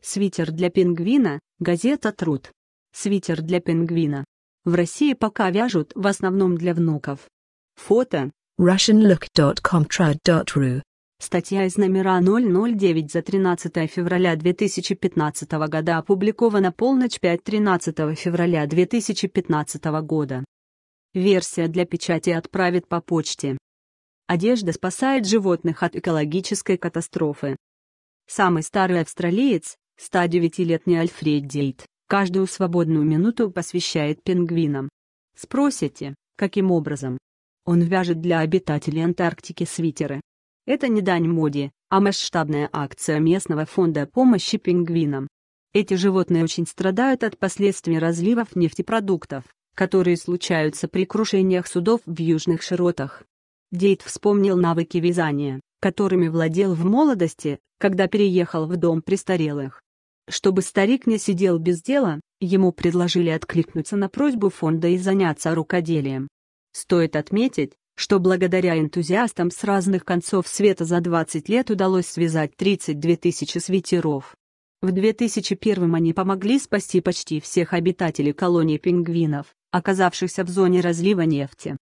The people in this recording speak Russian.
Свитер для пингвина, газета «Труд». Свитер для пингвина. В России пока вяжут в основном для внуков. Фото russianlook.comtrad.ru Статья из номера 009 за 13 февраля 2015 года опубликована полночь 5 13 февраля 2015 года. Версия для печати отправит по почте. Одежда спасает животных от экологической катастрофы. Самый старый австралиец, 109-летний Альфред Дейт, каждую свободную минуту посвящает пингвинам. Спросите, каким образом? Он вяжет для обитателей Антарктики свитеры. Это не дань моде, а масштабная акция местного фонда помощи пингвинам. Эти животные очень страдают от последствий разливов нефтепродуктов, которые случаются при крушениях судов в южных широтах. Дейт вспомнил навыки вязания, которыми владел в молодости, когда переехал в дом престарелых. Чтобы старик не сидел без дела, ему предложили откликнуться на просьбу фонда и заняться рукоделием. Стоит отметить, что благодаря энтузиастам с разных концов света за 20 лет удалось связать 32 тысячи свитеров. В 2001 они помогли спасти почти всех обитателей колонии пингвинов, оказавшихся в зоне разлива нефти.